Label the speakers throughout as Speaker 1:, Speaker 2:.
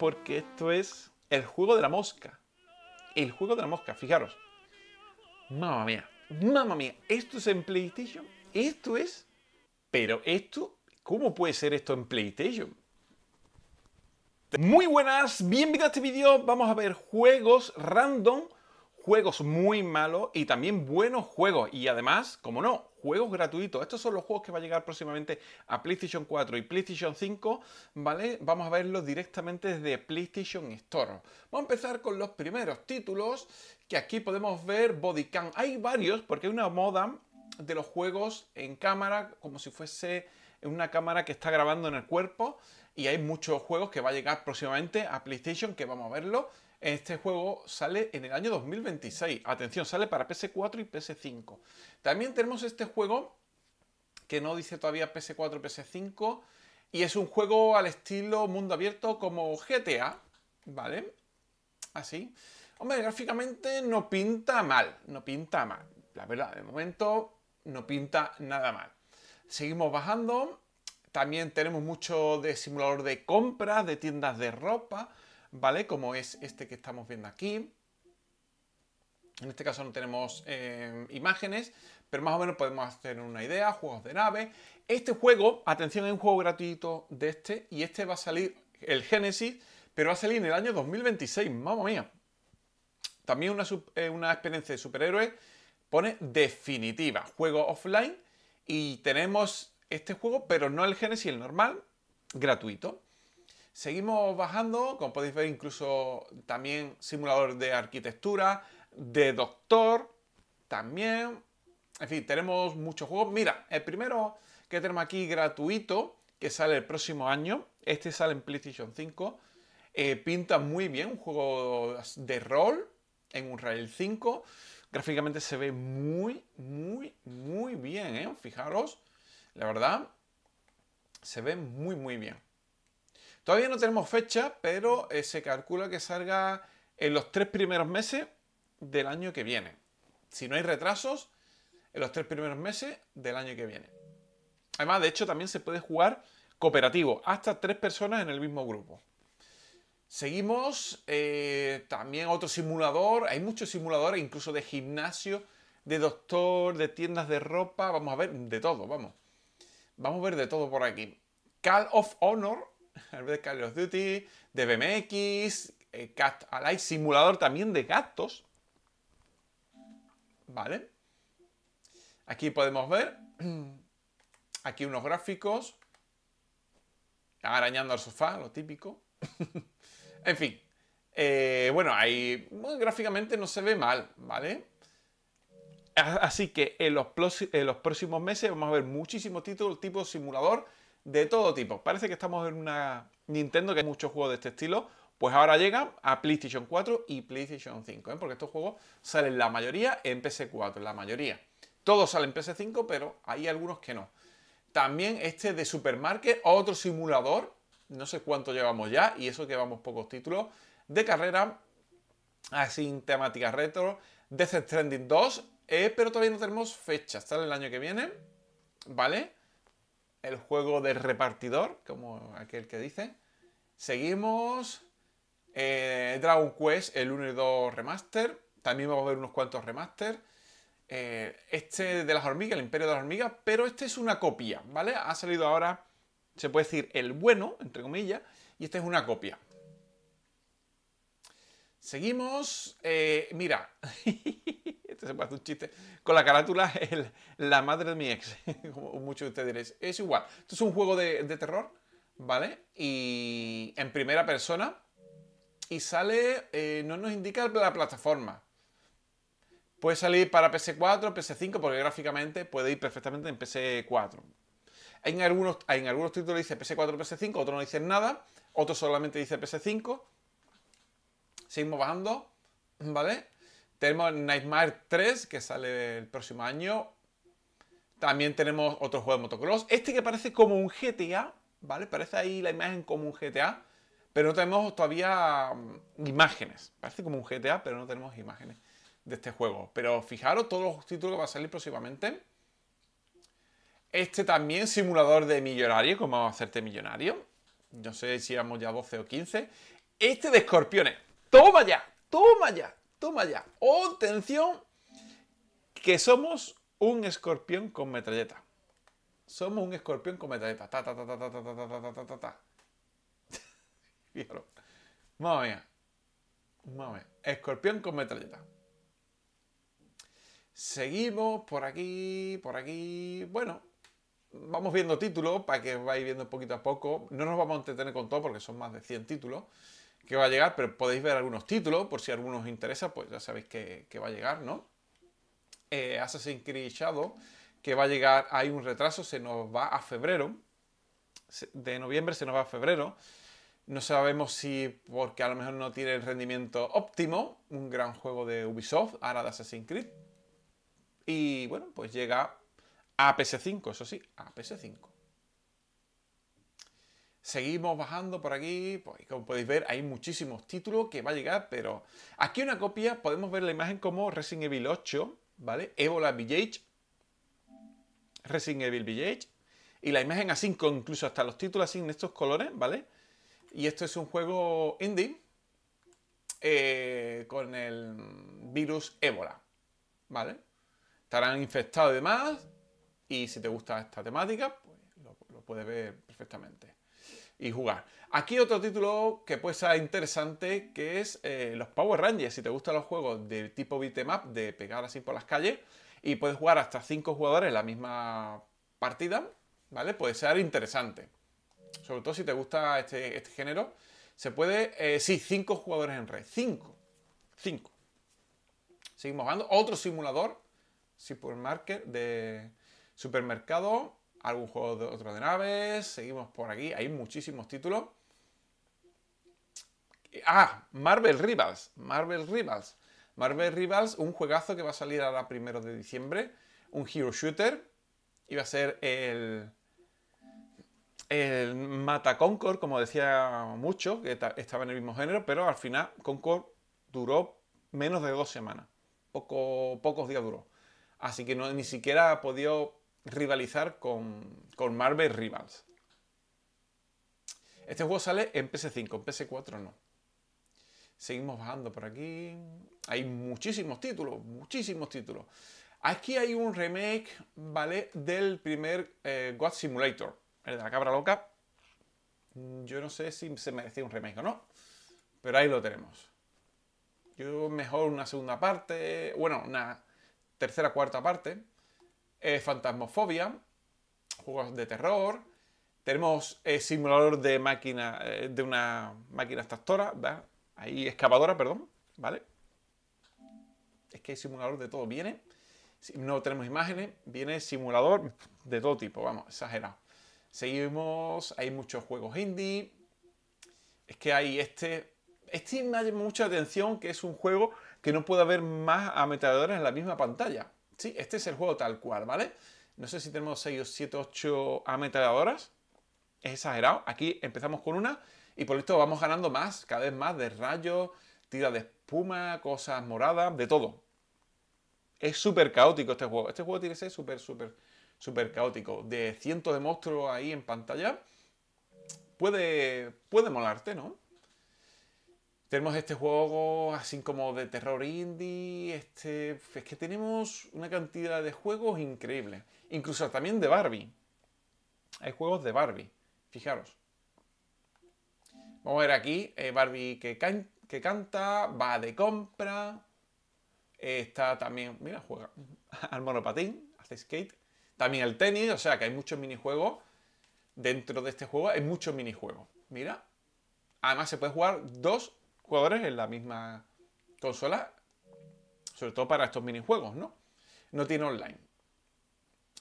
Speaker 1: porque esto es el juego de la mosca. El juego de la mosca, fijaros. Mamma mía, mamma mía, esto es en PlayStation, esto es... Pero esto, ¿cómo puede ser esto en PlayStation? Muy buenas, bienvenidos a este vídeo. Vamos a ver juegos random juegos muy malos y también buenos juegos. Y además, como no, juegos gratuitos. Estos son los juegos que va a llegar próximamente a PlayStation 4 y PlayStation 5, ¿vale? Vamos a verlos directamente desde PlayStation Store. Vamos a empezar con los primeros títulos, que aquí podemos ver Bodycam. Hay varios, porque hay una moda de los juegos en cámara como si fuese es una cámara que está grabando en el cuerpo y hay muchos juegos que va a llegar próximamente a PlayStation que vamos a verlo. Este juego sale en el año 2026. Atención, sale para PS4 y PS5. También tenemos este juego que no dice todavía PS4, PS5 y es un juego al estilo mundo abierto como GTA, ¿vale? Así. Hombre, gráficamente no pinta mal, no pinta mal. La verdad, de momento no pinta nada mal. Seguimos bajando. También tenemos mucho de simulador de compras, de tiendas de ropa, ¿vale? Como es este que estamos viendo aquí. En este caso no tenemos eh, imágenes, pero más o menos podemos hacer una idea, juegos de nave. Este juego, atención, es un juego gratuito de este, y este va a salir, el Genesis, pero va a salir en el año 2026, mamma mía. También una, eh, una experiencia de superhéroes pone definitiva, juego offline y tenemos este juego, pero no el Genesis, el normal, gratuito. Seguimos bajando, como podéis ver, incluso también simulador de arquitectura, de doctor, también. En fin, tenemos muchos juegos. Mira, el primero que tenemos aquí gratuito, que sale el próximo año, este sale en PlayStation 5, eh, pinta muy bien, un juego de rol en Unreal 5. Gráficamente se ve muy, muy, muy bien, ¿eh? Fijaros, la verdad, se ve muy, muy bien. Todavía no tenemos fecha, pero eh, se calcula que salga en los tres primeros meses del año que viene. Si no hay retrasos, en los tres primeros meses del año que viene. Además, de hecho, también se puede jugar cooperativo, hasta tres personas en el mismo grupo. Seguimos, eh, también otro simulador, hay muchos simuladores, incluso de gimnasio, de doctor, de tiendas de ropa, vamos a ver de todo, vamos. Vamos a ver de todo por aquí. Call of Honor, de Call of Duty, de BMX, Cast eh, Cat Alive, simulador también de gatos. ¿Vale? Aquí podemos ver, aquí unos gráficos, arañando al sofá, lo típico. En fin. Eh, bueno, ahí gráficamente no se ve mal, ¿vale? Así que en los, los próximos meses vamos a ver muchísimos títulos tipo simulador de todo tipo. Parece que estamos en una Nintendo que hay muchos juegos de este estilo. Pues ahora llegan a PlayStation 4 y PlayStation 5, ¿eh? porque estos juegos salen la mayoría en PS4, la mayoría. Todos salen en PS5, pero hay algunos que no. También este de Supermarket, otro simulador no sé cuánto llevamos ya, y eso que llevamos pocos títulos de carrera, así en temática retro, Death Stranding 2, eh, pero todavía no tenemos fechas sale el año que viene, ¿vale? El juego de repartidor, como aquel que dice. Seguimos. Eh, Dragon Quest, el 1 y 2 remaster. También vamos a ver unos cuantos remaster. Eh, este de las hormigas, el Imperio de las Hormigas, pero este es una copia, ¿vale? Ha salido ahora se puede decir el bueno, entre comillas, y esta es una copia. Seguimos. Eh, mira, este se puede hacer un chiste. Con la carátula, la madre de mi ex. Como muchos de ustedes diréis. Es igual. Esto es un juego de, terror, ¿vale? Y en primera persona. Y sale. Eh, no nos indica la plataforma. Puede salir para PS4, PS5, porque gráficamente puede ir perfectamente en PS4. En algunos, en algunos títulos dice PS4, PS5, otros no dicen nada, otros solamente dice PS5. Seguimos bajando, ¿vale? Tenemos Nightmare 3, que sale el próximo año. También tenemos otro juego de motocross. Este que parece como un GTA, ¿vale? Parece ahí la imagen como un GTA, pero no tenemos todavía mm, imágenes. Parece como un GTA, pero no tenemos imágenes de este juego. Pero fijaros todos los títulos que van a salir próximamente. Este también, simulador de millonario, como a hacerte millonario. No sé si éramos ya 12 o 15. Este de escorpiones. ¡Toma ya! ¡Toma ya! ¡Toma ya! ¡Oh, atención! Que somos un escorpión con metralleta. Somos un escorpión con metralleta. Ta, ta, ta, ta, ta, ta, ta, ta, ta, ta, ta. Fíjalo. Mamma mía. Escorpión con metralleta. Seguimos por aquí, por aquí. Bueno, vamos viendo títulos para que vais viendo poquito a poco. No nos vamos a entretener con todo porque son más de 100 títulos que va a llegar, pero podéis ver algunos títulos por si alguno os interesa, pues ya sabéis que, va a llegar, ¿no? Eh, Assassin's Creed Shadow, que va a llegar, hay un retraso, se nos va a febrero. De noviembre se nos va a febrero. No sabemos si porque a lo mejor no tiene el rendimiento óptimo, un gran juego de Ubisoft, ahora de Assassin's Creed. Y bueno, pues llega a 5 eso sí, a 5 Seguimos bajando por aquí, pues como podéis ver hay muchísimos títulos que va a llegar, pero aquí una copia podemos ver la imagen como Resident Evil 8, ¿vale? Ébola Village, Resident Evil Village, y la imagen así, incluso hasta los títulos así en estos colores, ¿vale? Y esto es un juego indie eh, con el virus Ébola, ¿vale? Estarán infectados además demás, y si te gusta esta temática, pues lo, puedes ver perfectamente y jugar. Aquí otro título que puede ser interesante, que es eh, los Power Rangers. Si te gustan los juegos de tipo beatmap, de pegar así por las calles, y puedes jugar hasta 5 jugadores en la misma partida, ¿vale? Puede ser interesante. Sobre todo si te gusta este, este género. Se puede, eh, sí, 5 jugadores en red. 5. 5. Seguimos jugando. Otro simulador, Super Marker, de, Supermercado, algún juego de otro de naves, seguimos por aquí, hay muchísimos títulos. Ah, Marvel Rivals, Marvel Rivals. Marvel Rivals, un juegazo que va a salir a la primero de diciembre, un hero shooter, y va a ser el... El Mata Concord, como decía mucho, que estaba en el mismo género, pero al final Concord duró menos de dos semanas. pocos días duró. Así que ni siquiera ha podido rivalizar con, con Marvel Rivals. Este juego sale en PS5, en PS4 no. Seguimos bajando por aquí. Hay muchísimos títulos, muchísimos títulos. Aquí hay un remake, ¿vale? Del primer eh, God Simulator, el de la cabra loca. Yo no sé si se merecía un remake o no, pero ahí lo tenemos. Yo mejor una segunda parte, bueno, una tercera, cuarta parte. Eh, Fantasmofobia, juegos de terror. Tenemos eh, simulador de máquina, eh, de una máquina extractora, ¿verdad? Ahí, excavadora, perdón, ¿vale? Es que hay simulador de todo, viene. No tenemos imágenes, viene simulador de todo tipo, vamos, exagerado. Seguimos, hay muchos juegos indie. Es que hay este. Este me llama mucha atención que es un juego que no puede haber más ametralladores en la misma pantalla. Sí, este es el juego tal cual, ¿vale? No sé si tenemos 6 o 7, 8 ametralladoras. Es exagerado. Aquí empezamos con una y por esto vamos ganando más, cada vez más de rayos, tiras de espuma, cosas moradas, de todo. Es súper caótico este juego. Este juego tiene que ser súper, súper, súper caótico. De cientos de monstruos ahí en pantalla. Puede, puede molarte, ¿no? Tenemos este juego así como de terror indie. Este, es que tenemos una cantidad de juegos increíbles. Incluso también de Barbie. Hay juegos de Barbie. Fijaros. Vamos a ver aquí. Eh, Barbie que, que canta, va de compra. Eh, está también, mira, juega al monopatín, hace skate. También el tenis, o sea que hay muchos minijuegos. Dentro de este juego hay muchos minijuegos. Mira. Además se puede jugar dos jugadores en la misma consola, sobre todo para estos minijuegos, ¿no? No tiene online.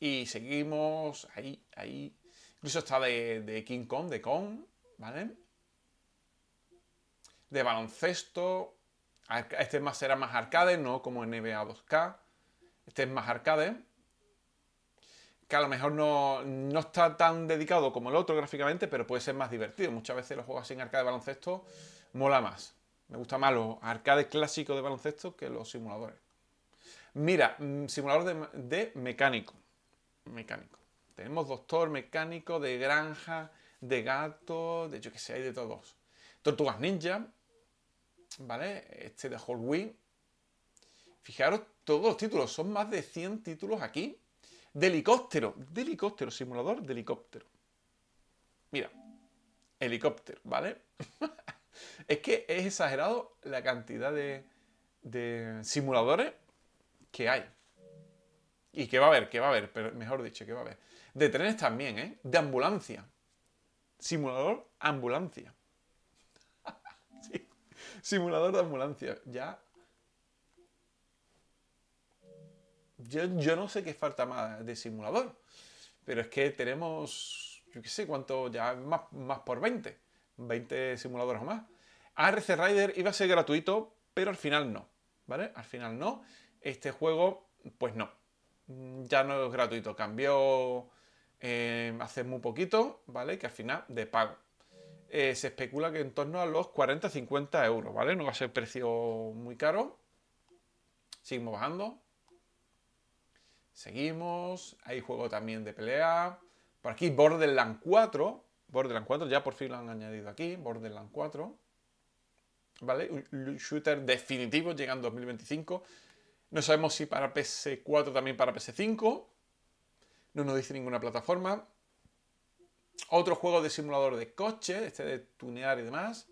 Speaker 1: Y seguimos ahí, ahí. Incluso está de, King Kong, de Kong, ¿vale? De baloncesto. Este más será más arcade, no como NBA 2K. Este es más arcade. Que a lo mejor no, está tan dedicado como el otro gráficamente, pero puede ser más divertido. Muchas veces los juegos sin arcade de baloncesto mola más. Me gusta más los arcades clásicos de baloncesto que los simuladores. Mira, mm, simulador de, mecánico. Mecánico. Tenemos doctor, mecánico, de granja, de gato, de yo que sé, hay de todos. Tortugas Ninja, ¿vale? Este de Halloween. Fijaros, todos los títulos, son más de 100 títulos aquí. De helicóptero, de helicóptero, simulador de helicóptero. Mira, helicóptero, ¿vale? Es que es exagerado la cantidad de, simuladores que hay. Y que va a haber, que va a haber, pero mejor dicho, que va a haber. De trenes también, ¿eh? De ambulancia. Simulador ambulancia. Simulador de ambulancia. Ya. Yo, no sé qué falta más de simulador. Pero es que tenemos, yo qué sé, cuánto, ya más por 20. 20 simuladores o más. ARC Rider iba a ser gratuito, pero al final no, ¿vale? Al final no. Este juego, pues no. Mm, ya no es gratuito, cambió eh, hace muy poquito, ¿vale? Que al final de pago. Eh, se especula que en torno a los 40-50 euros, ¿vale? No va a ser precio muy caro. Seguimos bajando. Seguimos. Hay juego también de pelea. Por aquí Borderland 4. Borderland 4, ya por fin lo han añadido aquí. Borderland 4. Un shooter definitivo, llega en 2025. No sabemos si para PS4 también para PS5. No nos dice ninguna plataforma. Otro juego de simulador de coche, este de tunear y demás.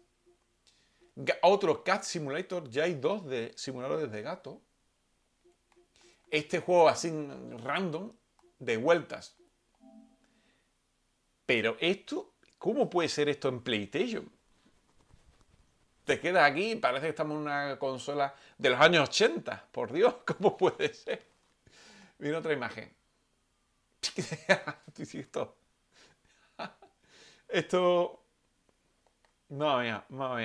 Speaker 1: Otro Cat Simulator, ya hay dos de simuladores de gato. Este juego así random, de vueltas. Pero esto, ¿cómo puede ser esto en PlayStation? queda aquí parece que estamos en una consola de los años 80. Por Dios, ¿cómo puede ser? Mira otra imagen. esto. no no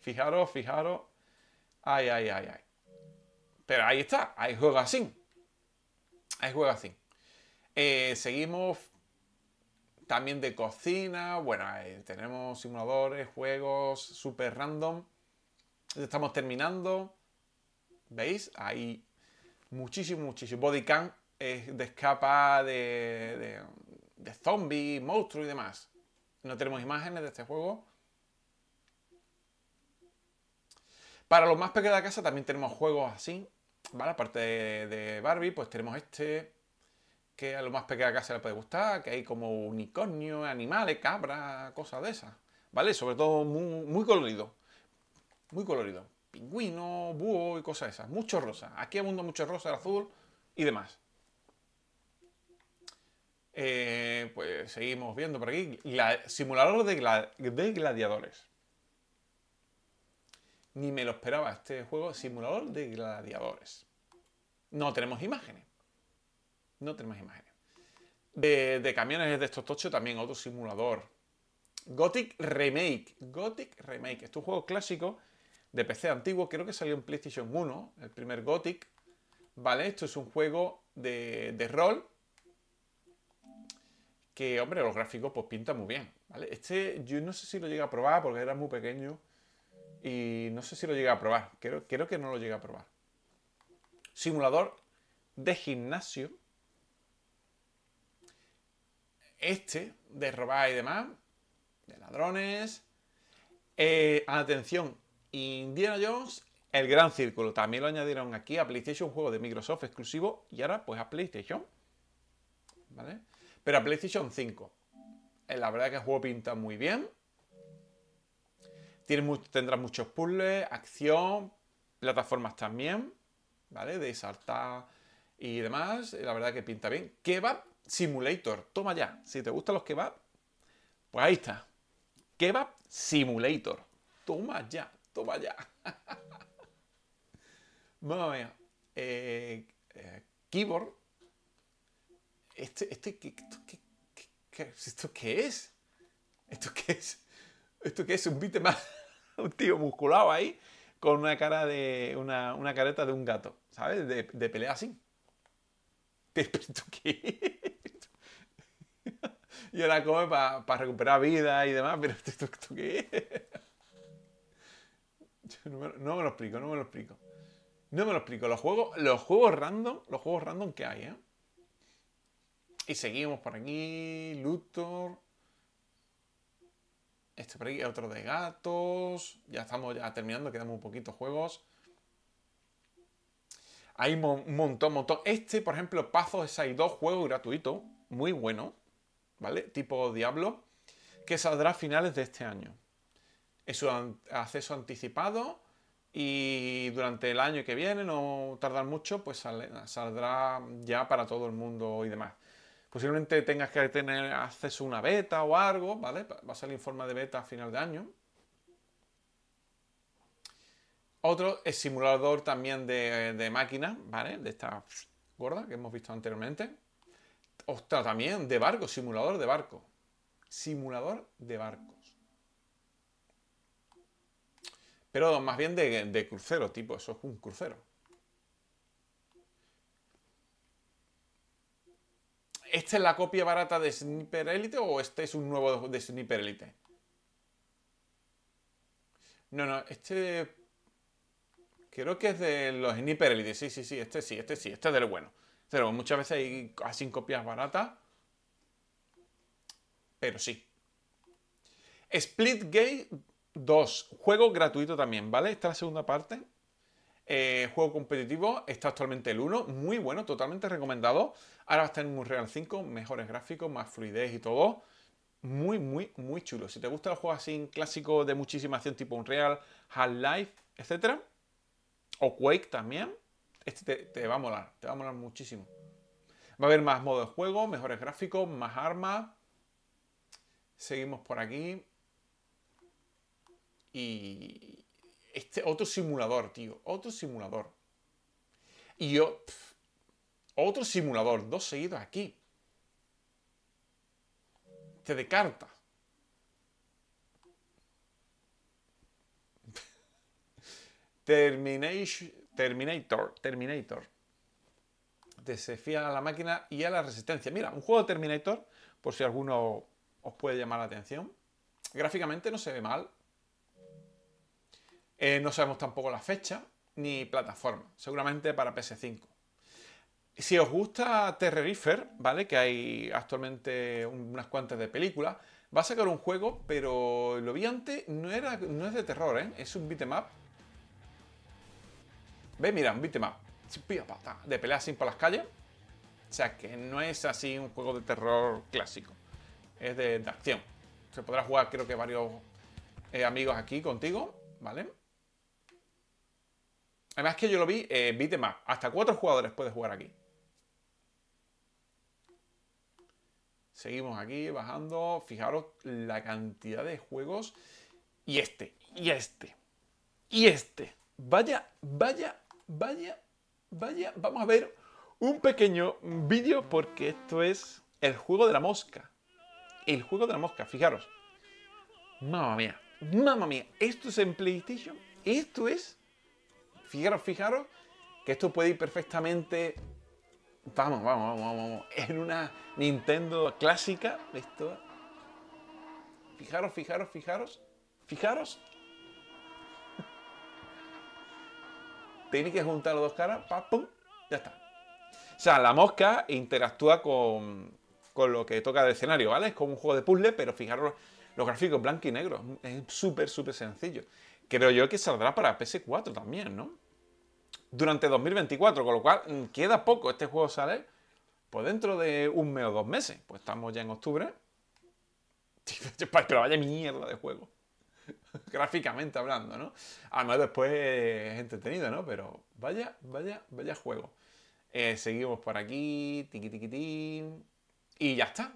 Speaker 1: Fijaros, fijaros. Ay, ay, ay, ay. Pero ahí está, ahí juega así. Ahí juega así. Eh, seguimos también de cocina, bueno, eh, tenemos simuladores, juegos, super random. Estamos terminando. ¿Veis? Hay muchísimo, muchísimo. Bodycam es de escapa de, de, zombies, monstruos y demás. No tenemos imágenes de este juego. Para los más pequeños de la casa también tenemos juegos así. ¿Vale? Aparte de Barbie, pues tenemos este que a lo más pequeño pequeña se le puede gustar, que hay como unicornio, animales, cabras, cosas de esas. ¿Vale? Sobre todo muy, colorido. Muy colorido. Pingüino, búho y cosas esas. Mucho rosa. Aquí abunda mucho rosa, azul y demás. Eh, pues seguimos viendo por aquí. La, simulador de gladiadores. Ni me lo esperaba este juego. Simulador de gladiadores. No tenemos imágenes. No tenemos imágenes. De, camiones de estos tochos también, otro simulador. Gothic Remake. Gothic Remake. Este es un juego clásico de PC antiguo. Creo que salió en PlayStation 1, el primer Gothic. Vale, esto es un juego de, rol. Que, hombre, los gráficos pues pintan muy bien. ¿vale? Este yo no sé si lo llegué a probar porque era muy pequeño. Y no sé si lo llegué a probar. Creo, creo que no lo llegué a probar. Simulador de gimnasio este de robar y demás, de ladrones. Eh, atención, Indiana Jones, el gran círculo. También lo añadieron aquí a PlayStation, juego de Microsoft exclusivo, y ahora pues a PlayStation. ¿Vale? Pero a PlayStation 5. Eh, la verdad que el juego pinta muy bien. Tiene tendrá muchos puzzles, acción, plataformas también, ¿vale? De saltar y demás. Eh, la verdad que pinta bien. ¿Qué va? Simulator. Toma ya. Si te gustan los kebabs, pues ahí está. Kebab Simulator. Toma ya, toma ya. Mamma mía. Eh, eh, keyboard. Este, este, ¿qué, esto qué es? ¿Esto qué es? ¿Esto qué es? Un bite más. un tío musculado ahí con una cara de. una, careta de un gato, ¿sabes? De, de pelea así. ¿Esto qué y ahora como para recuperar vida y demás, pero ¿esto, qué Yo no, me, lo explico, no me lo explico. No me lo explico. Los juegos, los juegos random, los juegos random que hay, ¿eh? Y seguimos por aquí, Luthor. Este por aquí, otro de gatos. Ya estamos ya terminando, quedan un poquito juegos. Hay un montón, montón. Este, por ejemplo, Pazos hay dos juegos gratuito. Muy bueno. ¿vale? Tipo Diablo, que saldrá a finales de este año. Es un acceso anticipado y durante el año que viene, no tardar mucho, pues saldrá ya para todo el mundo y demás. Posiblemente tengas que tener acceso a una beta o algo, ¿vale? Va a salir en forma de beta a final de año. Otro es simulador también de, de máquinas, ¿vale? De esta gorda que hemos visto anteriormente. Ostras, también de barco, simulador de barco. Simulador de barcos. Pero más bien de, crucero, tipo, eso es un crucero. ¿Esta es la copia barata de Sniper Elite o este es un nuevo de Sniper Elite? No, no, este... Creo que es de los Sniper Elite. Sí, sí, sí, este sí, este sí, este es del bueno. Pero muchas veces hay así copias baratas. Pero sí. Split Splitgate 2. Juego gratuito también, ¿vale? Esta es la segunda parte. Eh, juego competitivo. Está actualmente el 1. Muy bueno, totalmente recomendado. Ahora va a estar en Unreal 5. Mejores gráficos, más fluidez y todo. Muy, muy, muy chulo. Si te gusta el juego así clásico de muchísima acción tipo Unreal, Half-Life, etc. O Quake también este te, va a molar, te va a molar muchísimo. Va a haber más modo de juego, mejores gráficos, más armas. Seguimos por aquí. Y este otro simulador, tío, otro simulador. Y yo otro simulador, dos seguidos aquí. Te este de carta. Termination Terminator, Terminator. desafía a la máquina y a la resistencia. Mira, un juego de Terminator, por si alguno os puede llamar la atención. Gráficamente no se ve mal. Eh, no sabemos tampoco la fecha ni plataforma. Seguramente para PS5. Si os gusta Terrorifer, ¿vale? Que hay actualmente unas cuantas de películas. Va a sacar un juego, pero lo vi antes, no, era, no es de terror, ¿eh? Es un beat'em up Ve, mira, un beatmap de pelear sin por las calles. O sea, que no es así un juego de terror clásico. Es de, acción. Se podrá jugar, creo que varios eh, amigos aquí contigo, ¿vale? Además que yo lo vi, eh, beatmap. Hasta cuatro jugadores puedes jugar aquí. Seguimos aquí bajando. Fijaros la cantidad de juegos. Y este, y este, y este. Vaya, vaya vaya, vaya, vamos a ver un pequeño vídeo porque esto es el juego de la mosca. El juego de la mosca, fijaros. Mamma mía, mamma mía, esto es en PlayStation, esto es... Fijaros, fijaros, que esto puede ir perfectamente... Vamos, vamos, vamos, vamos, en una Nintendo clásica, esto... Fijaros, fijaros, fijaros, fijaros Tiene que juntar las dos caras, pum, ya está. O sea, la mosca interactúa con, con lo que toca de escenario, ¿vale? Es como un juego de puzzle, pero fijaros los gráficos blanco y negro. Es súper, súper sencillo. Creo yo que saldrá para PS4 también, ¿no? Durante 2024, con lo cual mm, queda poco. Este juego sale pues dentro de un mes o dos meses. Pues estamos ya en octubre. Pero vaya mierda de juego. gráficamente hablando, ¿no? Además después es entretenido, ¿no? Pero vaya, vaya, vaya juego. Eh, seguimos por aquí, tiqui y ya está,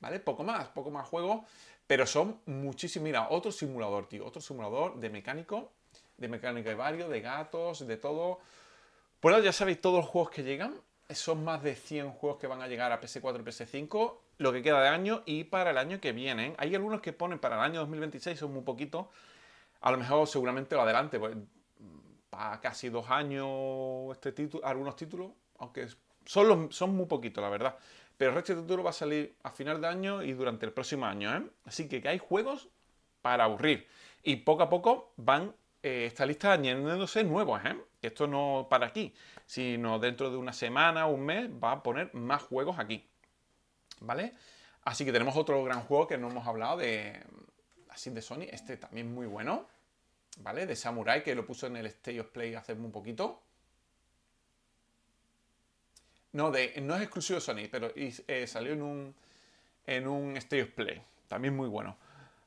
Speaker 1: ¿vale? Poco más, poco más juegos, pero son muchísimos. Mira, otro simulador, tío, otro simulador de mecánico, de mecánico de barrio, de gatos, de todo. Por ya sabéis todos los juegos que llegan, son más de 100 juegos que van a llegar a PS4 y PS5 lo que queda de año y para el año que viene. Hay algunos que ponen para el año 2026, son muy poquitos. A lo mejor seguramente lo adelante, para pues, mm, casi dos años este título, algunos títulos, aunque son, son muy poquitos, la verdad. Pero el resto de títulos va a salir a final de año y durante el próximo año. ¿eh? Así que, hay juegos para aburrir. Y poco a poco van eh, esta lista añadiéndose nuevos. ¿eh? Esto no para aquí, sino dentro de una semana, o un mes, va a poner más juegos aquí. ¿Vale? Así que tenemos otro gran juego que no hemos hablado de. Mm, así de Sony. Este también muy bueno. ¿Vale? De Samurai, que lo puso en el State of Play hace muy poquito. No, de, no es exclusivo de Sony, pero eh, salió en un, en un of Play. También muy bueno.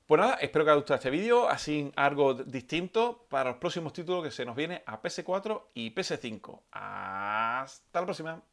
Speaker 1: Pues nada, espero que os haya gustado este vídeo, así algo distinto para los próximos títulos que se nos viene a PS4 y PS5. Hasta la próxima.